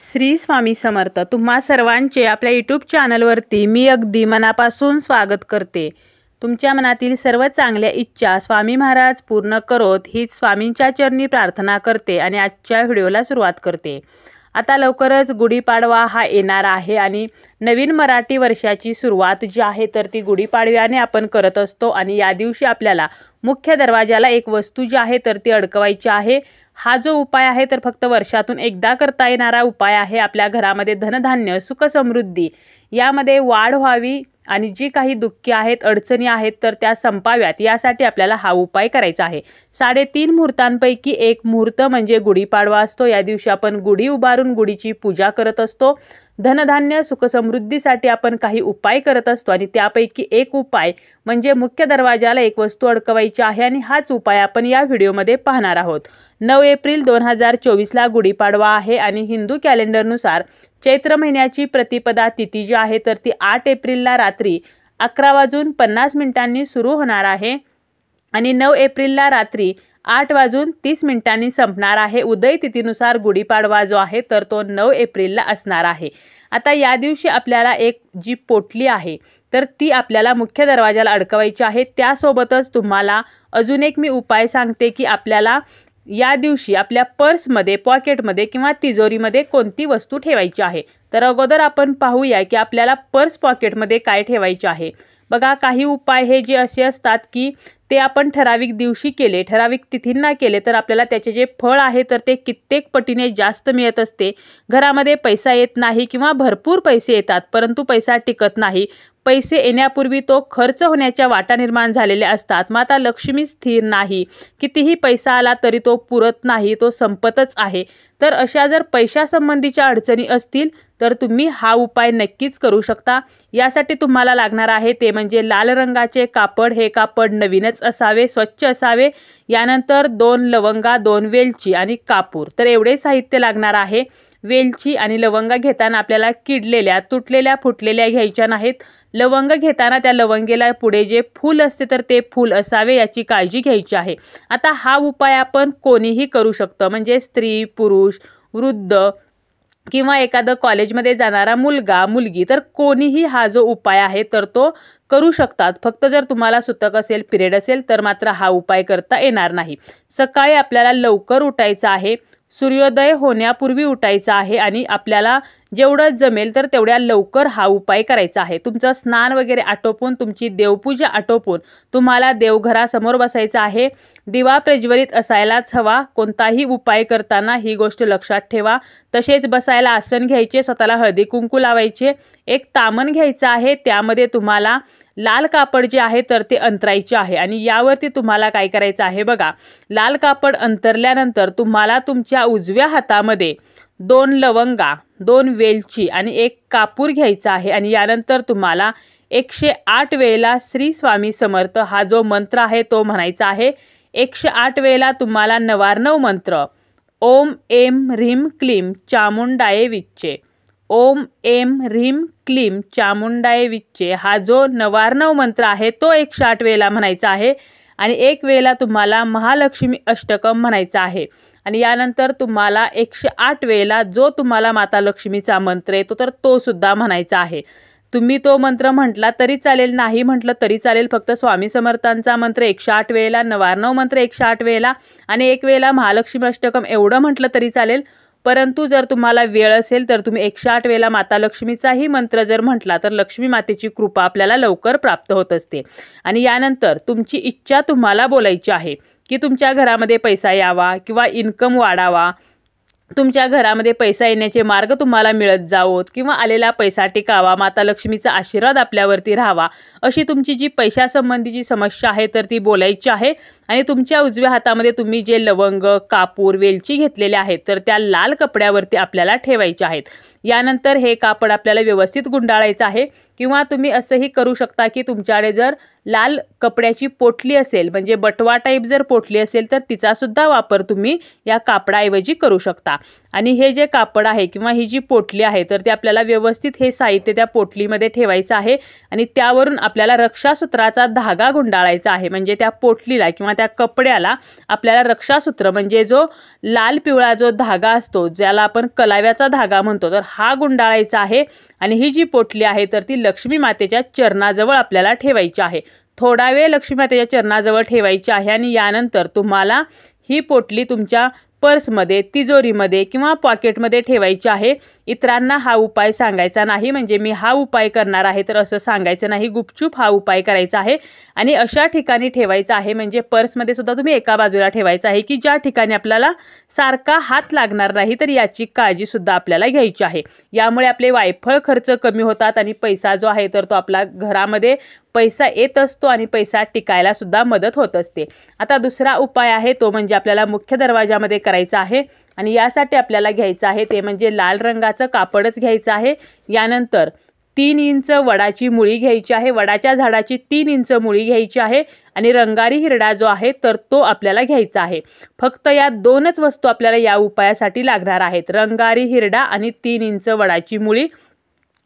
श्री स्वामी समर्थ तुम्हा सर्वांचे आपल्या यूट्यूब चॅनलवरती मी अगदी मनापासून स्वागत करते तुमच्या मनातील सर्व चांगल्या इच्छा स्वामी महाराज पूर्ण करोत हीच स्वामींच्या चरणी प्रार्थना करते आणि आजच्या व्हिडिओला सुरुवात करते आता लवकरच गुढीपाडवा हा येणार आहे आणि नवीन मराठी वर्षाची सुरुवात जी आहे तर ती गुढीपाडव्याने आपण करत असतो आणि या दिवशी आपल्याला मुख्य दरवाजाला एक वस्तू जी आहे तर ती अडकवायची आहे हा जो उपाय आहे तर फक्त वर्षातून एकदा करता येणारा उपाय आहे आपल्या घरामध्ये धनधान्य सुखसमृद्धी यामध्ये वाढ व्हावी आणि जी काही दुःखी आहेत अडचणी आहेत तर त्या संपाव्यात यासाठी आपल्याला हा उपाय करायचा आहे साडेतीन मुहूर्तांपैकी एक मुहूर्त म्हणजे गुढीपाडवा असतो या दिवशी आपण गुढी उभारून गुढीची पूजा करत असतो धनधान्य सुखसमृद्धीसाठी आपण काही उपाय करत असतो आणि त्यापैकी एक उपाय म्हणजे मुख्य दरवाजाला एक वस्तू अडकवायची आहे आणि हाच उपाय आपण या व्हिडिओमध्ये पाहणार आहोत नऊ एप्रिल दोन हजार चोवीसला गुढीपाडवा आहे आणि हिंदू कॅलेंडरनुसार चैत्र महिन्याची प्रतिपदा तिथी जी आहे तर ती आठ एप्रिलला रात्री अकरा वाजून पन्नास मिनिटांनी सुरू होणार आहे आणि नऊ एप्रिलला रात्री आठ वाजून तीस मिनिटांनी संपणार आहे उदय तिथीनुसार गुढीपाडवा जो आहे तर तो नऊ एप्रिलला असणार आहे आता या दिवशी आपल्याला एक जी पोटली आहे तर ती आपल्याला मुख्य दरवाजाला अडकवायची आहे त्यासोबतच तुम्हाला अजून एक मी उपाय सांगते की आपल्याला या दिवशी आपल्या पर्समध्ये पॉकेटमध्ये किंवा तिजोरीमध्ये कोणती वस्तू ठेवायची आहे तर अगोदर आपण पाहूया की आपल्याला पर्स पॉकेटमध्ये काय ठेवायचे आहे बघा काही उपाय हे जे असे असतात की ते आपण ठराविक दिवशी केले ठराविक तिथींना केले तर आपल्याला त्याचे जे फळ आहे तर ते कित्येक पटीने जास्त मिळत असते घरामध्ये पैसा येत नाही किंवा भरपूर पैसे येतात परंतु पैसा टिकत नाही पैसे येण्यापूर्वी तो खर्च होण्याच्या वाटा निर्माण झालेल्या असतात माता लक्ष्मी स्थिर नाही कितीही पैसा आला तरी तो पुरत नाही तो संपतच आहे तर अशा जर पैशासंबंधीच्या अडचणी असतील तर तुम्ही हा उपाय नक्कीच करू शकता यासाठी तुम्हाला लागणार आहे ते म्हणजे लाल रंगाचे कापड हे कापड नवीनच असावे स्वच्छ असावे यानंतर दोन लवंगा दोन वेलची आणि कापूर तर एवढे साहित्य लागणार आहे वेलची आणि लवंगा घेताना आपल्याला किडलेल्या तुटलेल्या फुटलेल्या घ्यायच्या नाहीत लवंग घेताना त्या लवंगेला पुढे जे फूल असते तर ते फूल असावे याची काळजी घ्यायची आहे आता हा उपाय आपण कोणीही करू शकतो म्हणजे स्त्री पुरुष वृद्ध किंवा एखादं कॉलेजमध्ये जाणारा मुलगा मुलगी तर कोणीही हा जो उपाय आहे तर तो करू शकतात फक्त जर तुम्हाला सुतक असेल पिरियड असेल तर मात्र हा उपाय करता येणार नाही सकाळी आपल्याला लवकर उठायचं आहे सूर्योदय होण्यापूर्वी उठायचं आहे आणि आपल्याला जेवढं जमेल तर तेवढ्या लवकर हा उपाय करायचा आहे तुमचं स्नान वगैरे आटोपून तुमची देवपूजा आटोपून तुम्हाला देवघरासमोर बसायचं आहे दिवा प्रज्वलित असायलाच हवा कोणताही उपाय करताना ही गोष्ट लक्षात ठेवा तसेच बसायला आसन घ्यायचे स्वतःला हळदी कुंकू लावायचे एक तामण घ्यायचं आहे त्यामध्ये तुम्हाला लाल कापड जे आहे तर ते अंतरायचे आहे आणि यावरती तुम्हाला काय करायचं आहे बघा लाल कापड अंतरल्यानंतर तुम्हाला तुमच्या उजव्या हातामध्ये दोन लवंगा दोन वेलची आणि एक कापूर घ्यायचा आहे आणि यानंतर तुम्हाला एकशे आठ वेळेला श्री स्वामी समर्थ हा जो मंत्र आहे तो म्हणायचा आहे एकशे आठ वेळेला तुम्हाला नवार्नव मंत्र ओम एम ह्रीं क्लीम चामुंडाय विच्चे ओम एम ह्रीं क्लीम चामुंडाय विच्चे हा जो नवार्णव मंत्र आहे तो एकशे आठ वेळेला म्हणायचा आहे आणि एक वेळेला तुम्हाला महालक्ष्मी अष्टकम म्हणायचा आहे आणि यानंतर तुम्हाला एकशे आठ वेळेला जो तुम्हाला माता लक्ष्मीचा मंत्र येतो तर तो सुद्धा म्हणायचा आहे तुम्ही तो मंत्र म्हटला तरी चालेल नाही म्हटलं तरी चालेल फक्त स्वामी समर्थांचा मंत्र एकशे आठ वेळेला नवारणव मंत्र एकशे आठ वेळेला आणि एक वेळेला महालक्ष्मी अष्टकम एवढं म्हटलं तरी चालेल परंतु जर तुम्हाला वेळ असेल तर तुम्ही एकशे आठ वेळेला माता लक्ष्मीचाही मंत्र जर म्हटला तर लक्ष्मी मातेची कृपा आपल्याला लवकर प्राप्त होत असते आणि यानंतर तुमची इच्छा तुम्हाला बोलायची आहे की तुमच्या घरामध्ये पैसा यावा किंवा इन्कम वाढावा तुमच्या घरामध्ये पैसा येण्याचे मार्ग तुम्हाला मिळत जावोत किंवा आलेला पैसा टिकावा माता लक्ष्मीचा आशीर्वाद आपल्यावरती राहावा अशी तुमची जी जी समस्या आहे तर ती बोलायची आहे आणि तुमच्या उजव्या हातामध्ये तुम्ही जे लवंग कापूर वेलची घेतलेले आहेत तर त्या लाल कपड्यावरती आपल्याला ठेवायच्या आहेत यानंतर हे कापड आपल्याला व्यवस्थित गुंडाळायचं आहे किंवा तुम्ही असंही करू शकता की तुमच्याकडे जर लाल कपड्याची पोटली असेल म्हणजे बटवा टाईप जर पोटली असेल तर सुद्धा वापर तुम्ही या कापडाऐवजी करू शकता आणि हे जे कापड आहे किंवा ही जी पोटली आहे तर ते आपल्याला व्यवस्थित हे साहित्य त्या पोटलीमध्ये ठेवायचं आहे आणि त्यावरून आपल्याला रक्षासूत्राचा धागा गुंडाळायचा आहे म्हणजे त्या पोटलीला किंवा त्या कपड्याला आपल्याला रक्षासूत्र म्हणजे जो लाल पिवळा जो धागा असतो ज्याला आपण कलाव्याचा धागा म्हणतो तर हा गुंडाळायचा आहे आणि ही जी पोटली आहे तर ती लक्ष्मी मातेच्या चरणाजवळ आपल्याला ठेवायची आहे थोडा वेळ लक्ष्मी मातेच्या चरणाजवळ ठेवायची आहे आणि यानंतर तुम्हाला ही पोटली तुमच्या पर्समध्ये तिजोरीमध्ये किंवा पॉकेटमध्ये ठेवायची आहे इतरांना हा उपाय सांगायचा नाही म्हणजे मी हा उपाय करणार आहे तर असं सांगायचं नाही गुपचूप हा उपाय करायचा आहे आणि अशा ठिकाणी ठेवायचा आहे म्हणजे पर्समध्ये सुद्धा तुम्ही एका बाजूला ठेवायचा आहे की ज्या ठिकाणी आपल्याला सारखा हात लागणार नाही तर याची काळजीसुद्धा आपल्याला घ्यायची आहे यामुळे आपले वायफळ खर्च कमी होतात आणि पैसा जो आहे तर तो आपला घरामध्ये पैसा येत असतो आणि पैसा टिकायला सुद्धा मदत होत असते आता दुसरा उपाय आहे तो म्हणजे आपल्याला मुख्य दरवाजामध्ये करायचा आहे आणि यासाठी आपल्याला घ्यायचं आहे ते म्हणजे लाल रंगाचं कापडच घ्यायचं आहे यानंतर तीन इंच वडाची मुळी घ्यायची आहे वडाच्या झाडाची तीन इंच मुळी घ्यायची आहे आणि रंगारी हिरडा जो आहे तर तो आपल्याला घ्यायचा आहे फक्त या दोनच वस्तू आपल्याला या उपायासाठी लागणार आहेत रंगारी हिरडा आणि तीन इंच वडाची मुळी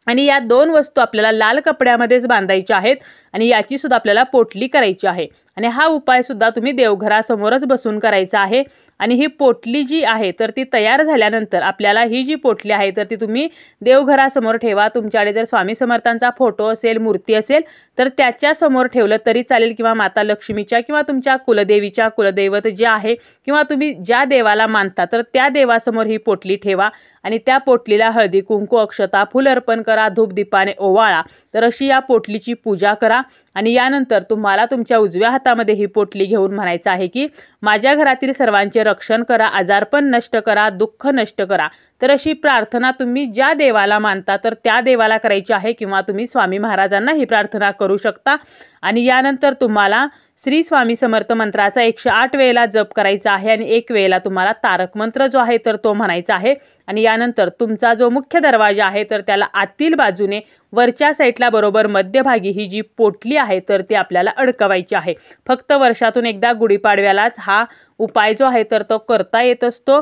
आणि या दोन वस्तू आपल्याला लाल कपड्यामध्येच बांधायच्या आहेत आणि याची सुद्धा आपल्याला पोटली करायची आहे आणि हा उपायसुद्धा तुम्ही देवघरासमोरच बसून करायचा आहे आणि ही पोटली जी आहे तर ती तयार झाल्यानंतर आपल्याला ही जी पोटली आहे तर ती तुम्ही देवघरासमोर ठेवा तुमच्याकडे जर स्वामी समर्थांचा फोटो असेल मूर्ती असेल तर त्याच्यासमोर ठेवलं तरी चालेल किंवा माता लक्ष्मीच्या किंवा तुमच्या कुलदेवीच्या कुलदैवत जे आहे किंवा तुम्ही ज्या देवाला मानता तर त्या देवासमोर ही पोटली ठेवा आणि त्या पोटलीला हळदी कुंकू अक्षता फुल अर्पण करा धूप ओवाळा तर अशी या पोटलीची पूजा करा आणि यानंतर तुम्हाला तुमच्या उजव्या हातामध्ये ही पोटली घेऊन म्हणायचं आहे की माझ्या घरातील सर्वांचे रक्षण करा आजारपण नष्ट करा दुःख नष्ट करा तर अशी प्रार्थना तुम्ही ज्या देवाला मानता तर त्या देवाला करायची आहे किंवा तुम्ही स्वामी महाराजांना ही प्रार्थना करू शकता आणि यानंतर तुम्हाला श्री स्वामी समर्थ मंत्राचा एकशे आठ वेळेला जप करायचा आहे आणि एक वेळेला तुम्हाला तारक मंत्र जो आहे तर तो म्हणायचा आहे आणि यानंतर तुमचा जो मुख्य दरवाजा आहे तर त्याला आतील बाजूने वरच्या साईडला बरोबर मध्यभागी ही जी पोटली आहे तर ती आपल्याला अडकवायची आहे फक्त वर्षातून एकदा गुढीपाडव्यालाच हा उपाय जो आहे तर तो करता येत असतो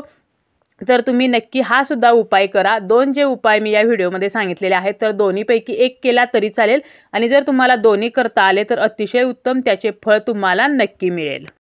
तर तुम्ही नक्की हा सुद्धा उपाय करा दोन जे उपाय मी या व्हिडिओमध्ये सांगितलेले आहेत तर दोन्हीपैकी एक केला तरी चालेल आणि जर तुम्हाला दोन्ही करता आले तर अतिशय उत्तम त्याचे फळ तुम्हाला नक्की मिळेल